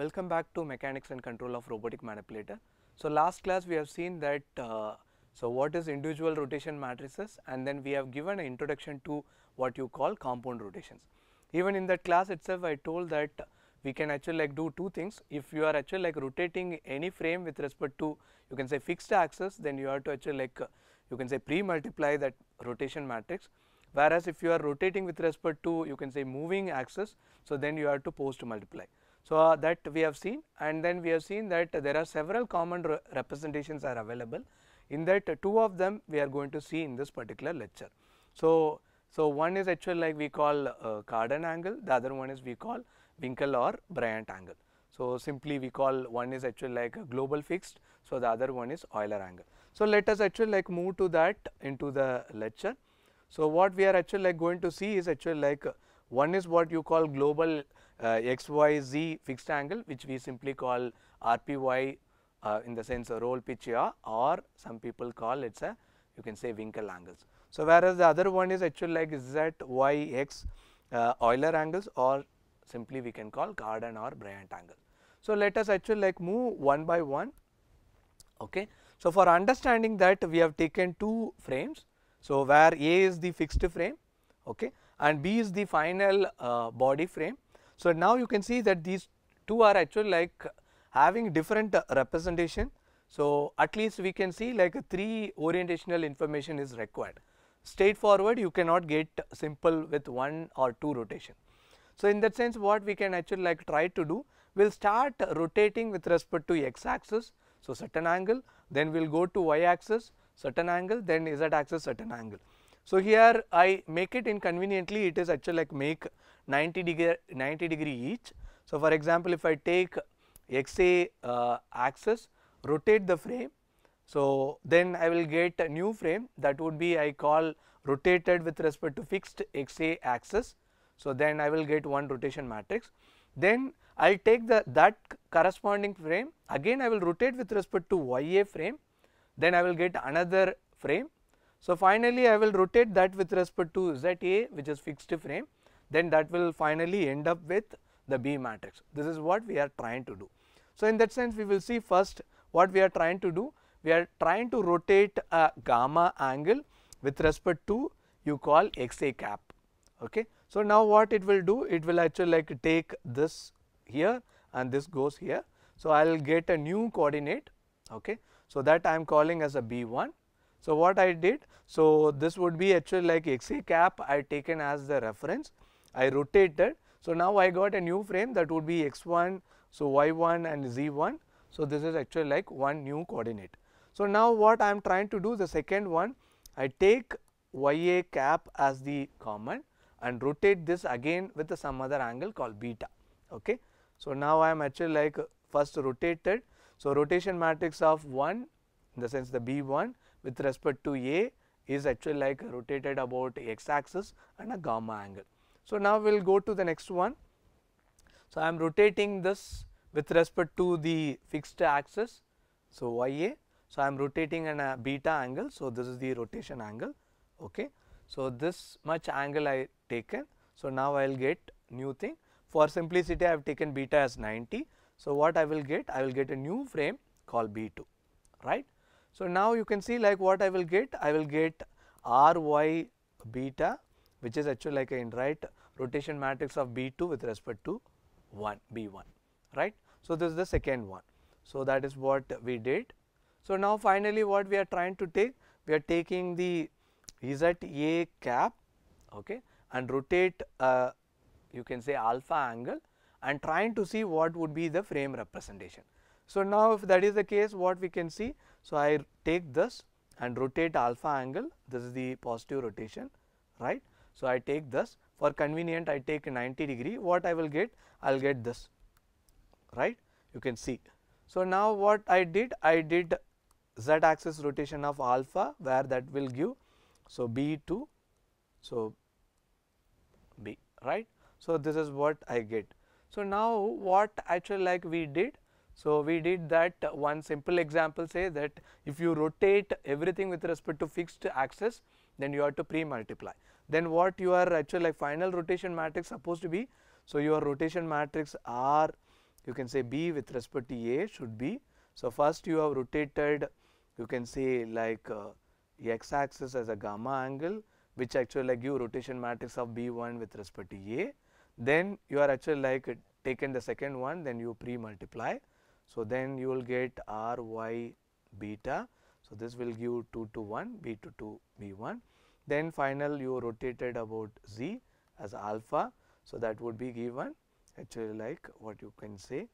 welcome back to mechanics and control of robotic manipulator. So last class we have seen that uh, so what is individual rotation matrices and then we have given an introduction to what you call compound rotations. Even in that class itself I told that we can actually like do two things if you are actually like rotating any frame with respect to you can say fixed axis then you have to actually like uh, you can say pre-multiply that rotation matrix whereas if you are rotating with respect to you can say moving axis so then you have to post multiply. So, uh, that we have seen and then we have seen that there are several common re representations are available in that uh, two of them we are going to see in this particular lecture. So, so one is actually like we call uh, Cardan angle, the other one is we call Winkel or Bryant angle. So, simply we call one is actually like global fixed, so the other one is Euler angle. So, let us actually like move to that into the lecture. So, what we are actually like going to see is actually like uh, one is what you call global uh, x, y, z fixed angle which we simply call RPY uh, in the sense of roll pitch yaw or some people call it is a you can say winkle angles. So, whereas the other one is actually like z, y, x uh, Euler angles or simply we can call Cardan or Bryant angle. So, let us actually like move one by one. Okay. So, for understanding that we have taken two frames. So, where A is the fixed frame okay, and B is the final uh, body frame so, now you can see that these two are actually like having different representation. So, at least we can see like a 3 orientational information is required. Straightforward you cannot get simple with 1 or 2 rotation. So, in that sense what we can actually like try to do, we will start rotating with respect to x axis. So, certain angle then we will go to y axis certain angle then z axis certain angle. So, here I make it inconveniently it is actually like make 90 degree 90 degree each. So, for example, if I take XA uh, axis rotate the frame. So, then I will get a new frame that would be I call rotated with respect to fixed XA axis. So, then I will get one rotation matrix. Then I will take the that corresponding frame again I will rotate with respect to YA frame then I will get another frame so, finally, I will rotate that with respect to Z A which is fixed frame then that will finally end up with the B matrix. This is what we are trying to do. So, in that sense we will see first what we are trying to do. We are trying to rotate a gamma angle with respect to you call x a cap. Okay. So, now what it will do? It will actually like take this here and this goes here. So, I will get a new coordinate. Okay. So, that I am calling as a b 1 so, what I did? So, this would be actually like XA cap I taken as the reference, I rotated. So, now I got a new frame that would be x1, so y1 and z1. So, this is actually like one new coordinate. So, now what I am trying to do the second one, I take ya cap as the common and rotate this again with some other angle called beta. Okay. So, now I am actually like first rotated. So, rotation matrix of 1 in the sense the B1 with respect to A is actually like rotated about x axis and a gamma angle. So, now we will go to the next one. So, I am rotating this with respect to the fixed axis. So, y a. So, I am rotating in a uh, beta angle. So, this is the rotation angle. Okay. So, this much angle I taken. So, now I will get new thing. For simplicity, I have taken beta as 90. So, what I will get? I will get a new frame called B2, right. So, now you can see like what I will get, I will get r y beta which is actually like I can write rotation matrix of B2 with respect to 1 B1 right. So, this is the second one. So, that is what we did. So, now finally, what we are trying to take we are taking the Z A cap okay and rotate uh, you can say alpha angle and trying to see what would be the frame representation. So, now if that is the case what we can see, so I take this and rotate alpha angle this is the positive rotation right. So, I take this for convenient I take 90 degree what I will get I will get this right you can see. So, now what I did I did z axis rotation of alpha where that will give so b 2 so b right. So, this is what I get. So, now what actually like we did so, we did that uh, one simple example say that if you rotate everything with respect to fixed axis then you have to pre-multiply. Then what your actual like final rotation matrix supposed to be? So, your rotation matrix R you can say B with respect to A should be. So, first you have rotated you can say like uh, x axis as a gamma angle which actually like you rotation matrix of B1 with respect to A. Then you are actually like taken the second one then you pre-multiply so, then you will get R y beta. So, this will give 2 to 1 B to 2 B 1. Then final you rotated about Z as alpha. So, that would be given actually like what you can say.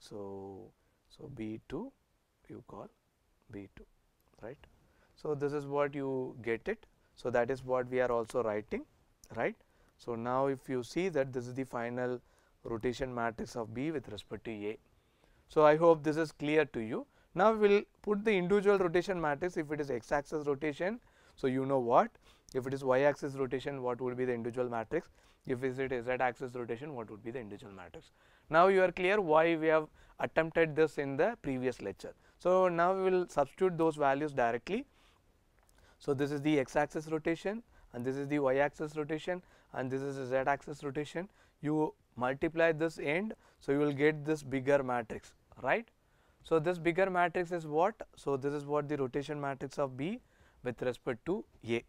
So, so B 2 you call B 2 right. So, this is what you get it. So, that is what we are also writing right. So, now if you see that this is the final rotation matrix of B with respect to A. So, I hope this is clear to you. Now, we will put the individual rotation matrix if it is x axis rotation. So, you know what if it is y axis rotation what would be the individual matrix if it is z axis rotation what would be the individual matrix. Now, you are clear why we have attempted this in the previous lecture. So, now we will substitute those values directly. So, this is the x axis rotation and this is the y axis rotation and this is the z axis rotation. You multiply this end. So, you will get this bigger matrix right. So, this bigger matrix is what? So, this is what the rotation matrix of B with respect to A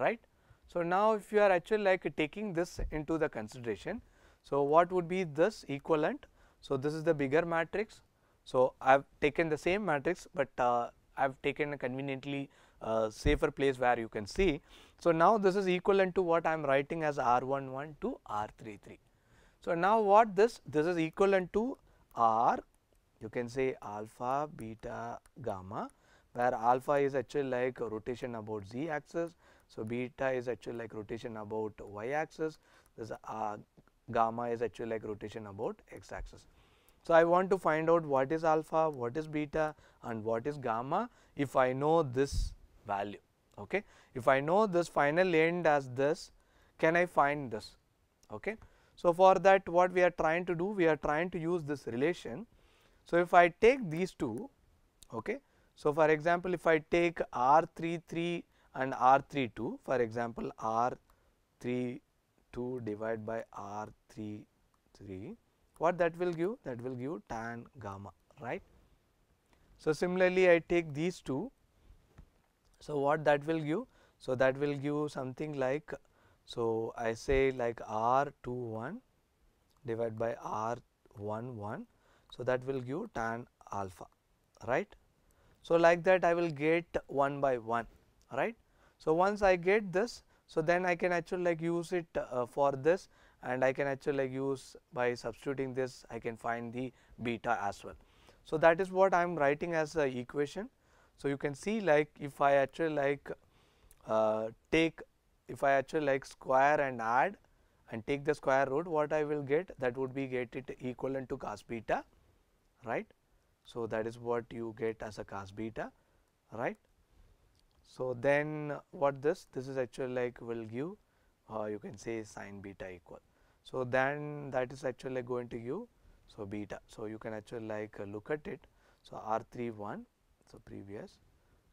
right. So, now if you are actually like taking this into the consideration. So, what would be this equivalent? So, this is the bigger matrix. So, I have taken the same matrix, but uh, I have taken a conveniently uh, safer place where you can see. So, now this is equivalent to what I am writing as R11 to R33. So, now what this? This is equivalent to R you can say alpha, beta, gamma where alpha is actually like rotation about z axis. So, beta is actually like rotation about y axis, this uh, gamma is actually like rotation about x axis. So, I want to find out what is alpha, what is beta and what is gamma if I know this value. Okay. If I know this final end as this, can I find this? Okay. So, for that what we are trying to do? We are trying to use this relation. So, if I take these two, okay. So, for example, if I take R 3 3 and R 3 2, for example, R 3 2 divided by R 3 3, what that will give? That will give tan gamma, right. So, similarly, I take these two. So, what that will give? So, that will give something like so, I say like R 2 1 divided by R 1 1. So, that will give tan alpha right. So, like that I will get 1 by 1 right. So, once I get this so then I can actually like use it uh, for this and I can actually like use by substituting this I can find the beta as well. So, that is what I am writing as a equation. So, you can see like if I actually like uh, take if I actually like square and add and take the square root what I will get that would be get it equivalent to cos beta right. So, that is what you get as a cos beta right. So, then what this this is actually like will give uh, you can say sine beta equal. So, then that is actually going to give so beta. So, you can actually like look at it. So, R 3 1 so previous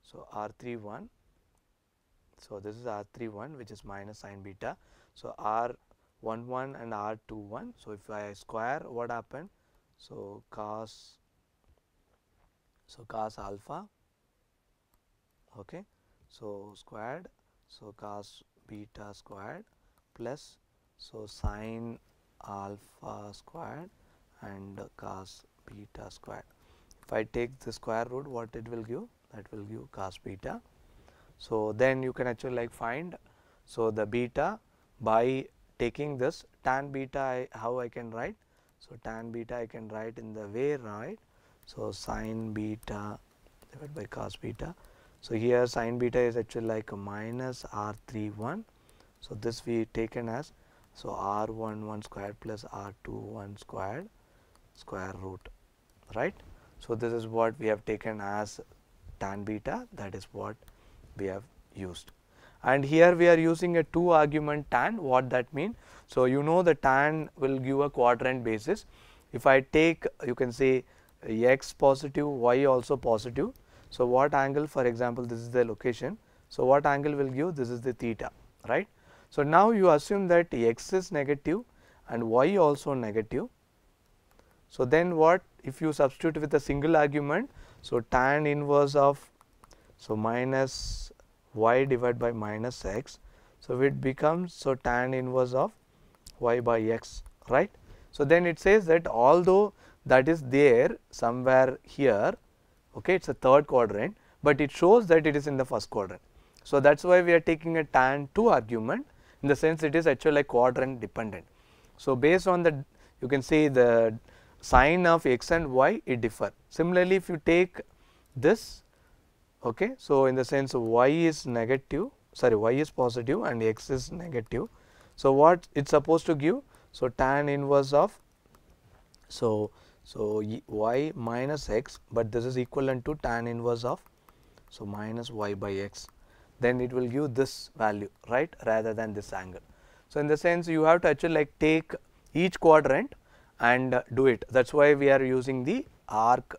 so R 3 1 so, this is R31 which is minus sine beta. So, R11 and R21. So, if I square what happened? So, cos so cos alpha okay so squared so cos beta squared plus so sine alpha squared and cos beta squared if I take the square root what it will give that will give cos beta so, then you can actually like find so the beta by taking this tan beta I, how I can write. So, tan beta I can write in the way right. So, sine beta divided by cos beta. So, here sine beta is actually like minus r 3 1. So, this we taken as so r 1 1 squared plus r 2 1 squared square root right. So, this is what we have taken as tan beta that is what we have used. And here we are using a 2 argument tan what that mean. So, you know the tan will give a quadrant basis. If I take you can say x positive y also positive. So, what angle for example this is the location. So, what angle will give this is the theta right. So, now you assume that x is negative and y also negative. So, then what if you substitute with a single argument. So, tan inverse of so, minus y divided by minus x. So, it becomes so tan inverse of y by x right. So, then it says that although that is there somewhere here okay it is a third quadrant, but it shows that it is in the first quadrant. So, that is why we are taking a tan 2 argument in the sense it is actually quadrant dependent. So, based on the you can see the sign of x and y it differ. Similarly, if you take this Okay. So, in the sense y is negative sorry y is positive and x is negative. So, what it is supposed to give? So, tan inverse of so so y minus x, but this is equivalent to tan inverse of so minus y by x then it will give this value right rather than this angle. So, in the sense you have to actually like take each quadrant and uh, do it that is why we are using the arc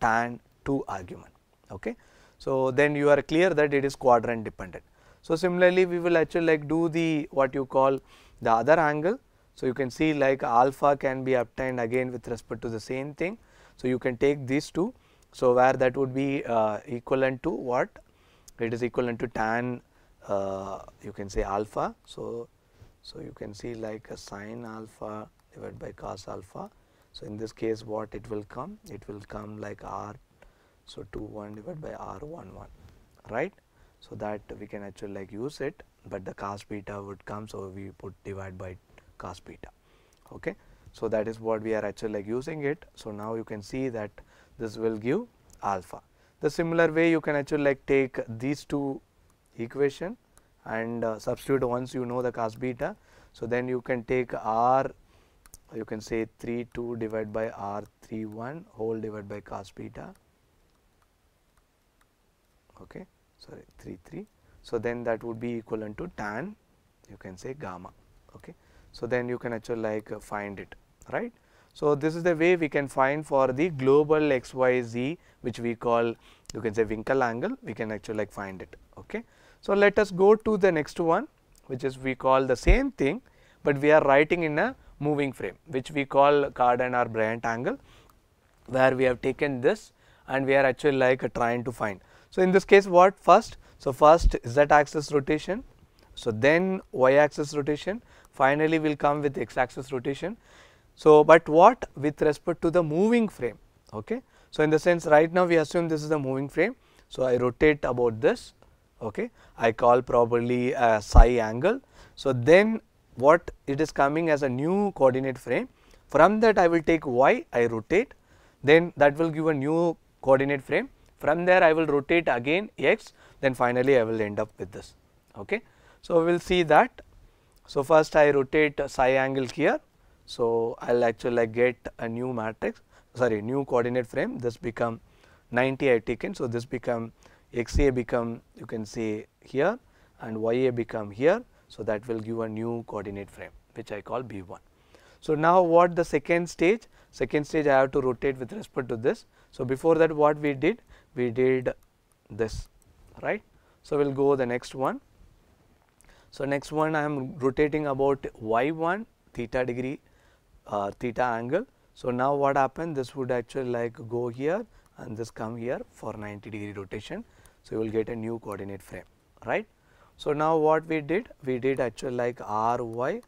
tan 2 argument. Okay. So, then you are clear that it is quadrant dependent. So, similarly we will actually like do the what you call the other angle. So, you can see like alpha can be obtained again with respect to the same thing. So, you can take these two. So, where that would be uh, equivalent to what? It is equivalent to tan uh, you can say alpha. So, so you can see like a sine alpha divided by cos alpha. So, in this case what it will come? It will come like r so, 2 1 divided by R 1 1 right. So, that we can actually like use it but the cos beta would come. So, we put divide by cos beta ok. So, that is what we are actually like using it. So, now you can see that this will give alpha. The similar way you can actually like take these two equation and uh, substitute once you know the cos beta. So, then you can take r you can say 3 2 divided by r 3 1 whole divided by cos beta okay sorry 3 3 so then that would be equivalent to tan you can say gamma okay so then you can actually like uh, find it right so this is the way we can find for the global xyz which we call you can say winkle angle we can actually like find it okay so let us go to the next one which is we call the same thing but we are writing in a moving frame which we call Cardan or Bryant angle where we have taken this and we are actually like trying to find. So, in this case what first? So, first z axis rotation, so then y axis rotation finally, we will come with x axis rotation. So, but what with respect to the moving frame. Okay. So, in the sense right now we assume this is the moving frame. So, I rotate about this okay. I call probably a psi angle. So, then what it is coming as a new coordinate frame from that I will take y I rotate then that will give a new coordinate frame from there I will rotate again x then finally I will end up with this. Okay. So, we will see that. So, first I rotate psi angle here. So, I will actually like get a new matrix sorry new coordinate frame this become 90 I taken. So, this become xa become you can see here and ya become here. So, that will give a new coordinate frame which I call b1. So, now what the second stage? Second stage I have to rotate with respect to this. So, before that what we did? we did this right. So, we will go the next one. So, next one I am rotating about y1 theta degree uh, theta angle. So, now what happened this would actually like go here and this come here for 90 degree rotation. So, you will get a new coordinate frame right. So, now what we did we did actually like r y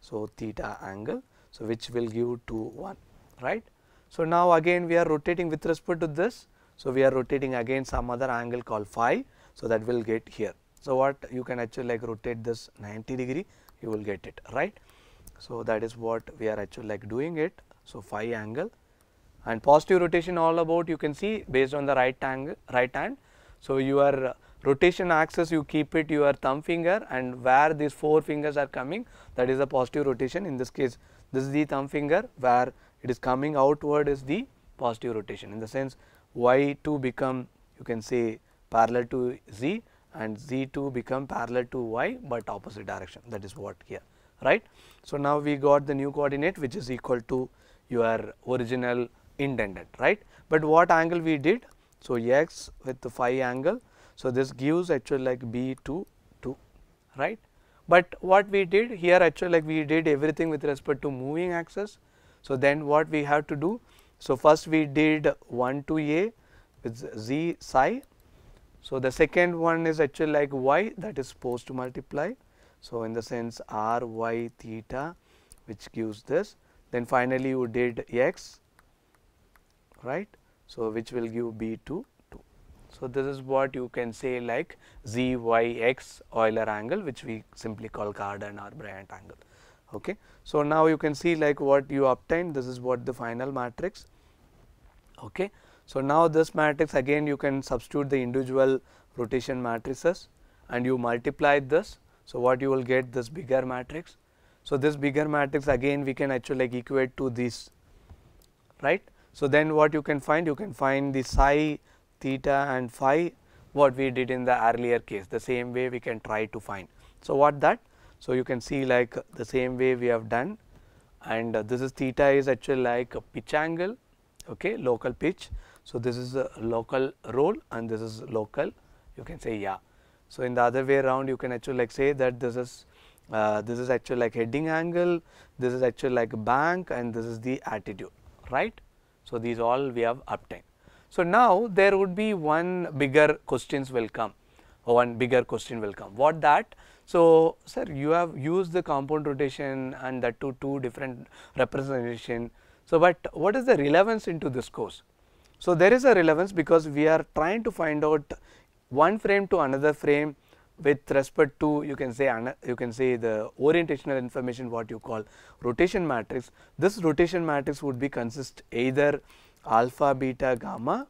so theta angle so which will give 2 1 right. So, now again we are rotating with respect to this so, we are rotating again some other angle called phi. So, that will get here. So, what you can actually like rotate this 90 degree you will get it right. So, that is what we are actually like doing it. So, phi angle and positive rotation all about you can see based on the right angle right hand. So, your rotation axis you keep it your thumb finger and where these four fingers are coming that is the positive rotation in this case this is the thumb finger where it is coming outward is the positive rotation in the sense y 2 become you can say parallel to z and z 2 become parallel to y but opposite direction that is what here right. So, now we got the new coordinate which is equal to your original indented right, but what angle we did. So, x with the phi angle. So, this gives actually like b 2 2 right, but what we did here actually like we did everything with respect to moving axis. So, then what we have to do so, first we did 1 to a with z psi. So, the second one is actually like y that is supposed to multiply. So, in the sense r y theta which gives this then finally, you did x right. So, which will give b to 2. So, this is what you can say like z y x Euler angle which we simply call Cardan or Bryant angle. Okay. So, now you can see like what you obtained this is what the final matrix. Okay. So, now this matrix again you can substitute the individual rotation matrices and you multiply this. So, what you will get this bigger matrix. So, this bigger matrix again we can actually like equate to this right. So, then what you can find you can find the psi theta and phi what we did in the earlier case the same way we can try to find. So, what that so, you can see like the same way we have done and this is theta is actually like a pitch angle okay local pitch. So, this is a local roll and this is local you can say yeah. So, in the other way around you can actually like say that this is uh, this is actually like heading angle, this is actually like bank and this is the attitude right. So, these all we have obtained. So, now there would be one bigger questions will come one bigger question will come. What that? So, sir you have used the compound rotation and that to two different representation. So, but what is the relevance into this course? So, there is a relevance because we are trying to find out one frame to another frame with respect to you can say you can say the orientational information what you call rotation matrix. This rotation matrix would be consist either alpha, beta, gamma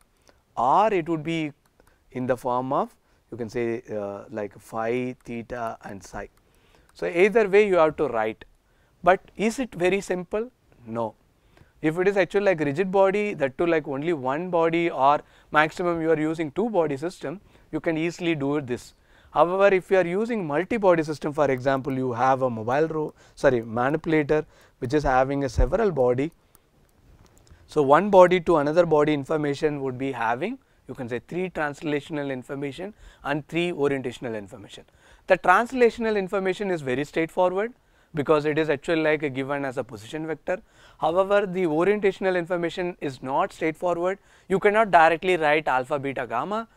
or it would be in the form of you can say uh, like phi, theta and psi. So, either way you have to write, but is it very simple? No. If it is actually like rigid body that to like only one body or maximum you are using two body system, you can easily do this. However, if you are using multi-body system for example, you have a mobile row sorry manipulator which is having a several body. So, one body to another body information would be having you can say three translational information and three orientational information. The translational information is very straightforward because it is actually like given as a position vector. However, the orientational information is not straightforward. You cannot directly write alpha, beta, gamma.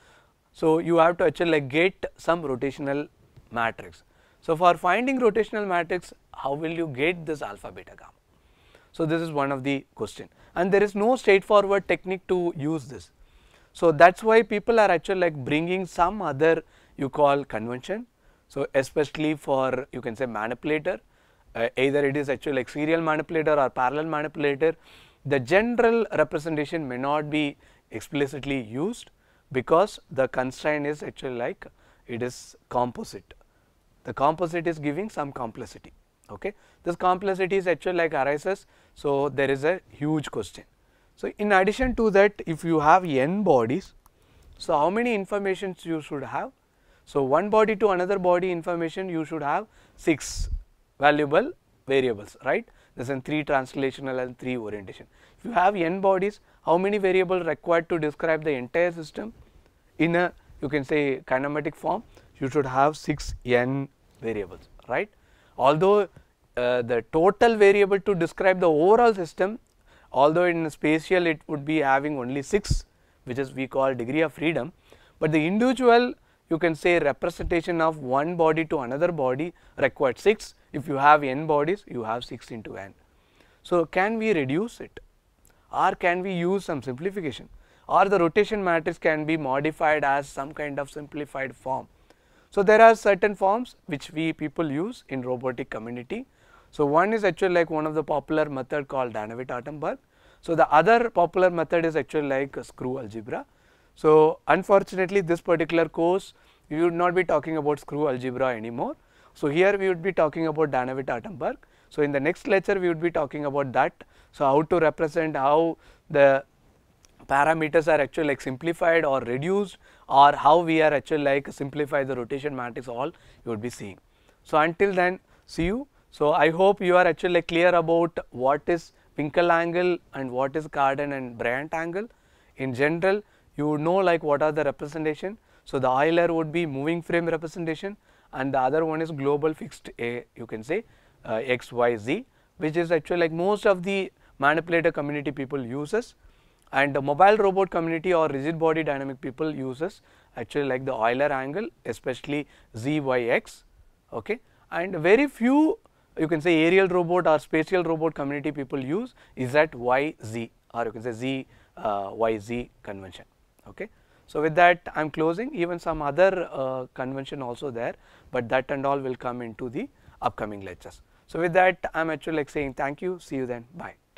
So, you have to actually like get some rotational matrix. So, for finding rotational matrix, how will you get this alpha, beta, gamma? So, this is one of the question and there is no straightforward technique to use this. So, that is why people are actually like bringing some other you call convention. So, especially for you can say manipulator, uh, either it is actually like serial manipulator or parallel manipulator, the general representation may not be explicitly used because the constraint is actually like it is composite. The composite is giving some complexity. Okay. This complexity is actually like arises. So, there is a huge question. So, in addition to that if you have n bodies, so how many informations you should have? So, one body to another body information you should have 6 valuable variables right this is 3 translational and 3 orientation. If you have n bodies how many variables required to describe the entire system in a you can say kinematic form you should have 6 n variables right. Although uh, the total variable to describe the overall system although in spatial it would be having only 6 which is we call degree of freedom, but the individual you can say representation of one body to another body required 6, if you have n bodies you have 6 into n. So, can we reduce it or can we use some simplification or the rotation matrix can be modified as some kind of simplified form. So, there are certain forms which we people use in robotic community so, one is actually like one of the popular method called danavit attenberg So, the other popular method is actually like screw algebra. So, unfortunately this particular course we would not be talking about screw algebra anymore. So, here we would be talking about danavit attenberg So, in the next lecture we would be talking about that. So, how to represent how the parameters are actually like simplified or reduced or how we are actually like simplify the rotation matrix all you would be seeing. So, until then see you. So, I hope you are actually clear about what is Winkel angle and what is Cardan and Bryant angle. In general, you know like what are the representation. So, the Euler would be moving frame representation and the other one is global fixed A you can say uh, x, y, z which is actually like most of the manipulator community people uses and the mobile robot community or rigid body dynamic people uses actually like the Euler angle especially z, y, x okay and very few you can say aerial robot or spatial robot community people use is that YZ or you can say Z uh, YZ convention. Okay. So, with that I am closing even some other uh, convention also there, but that and all will come into the upcoming lectures. So, with that I am actually like saying thank you, see you then, bye.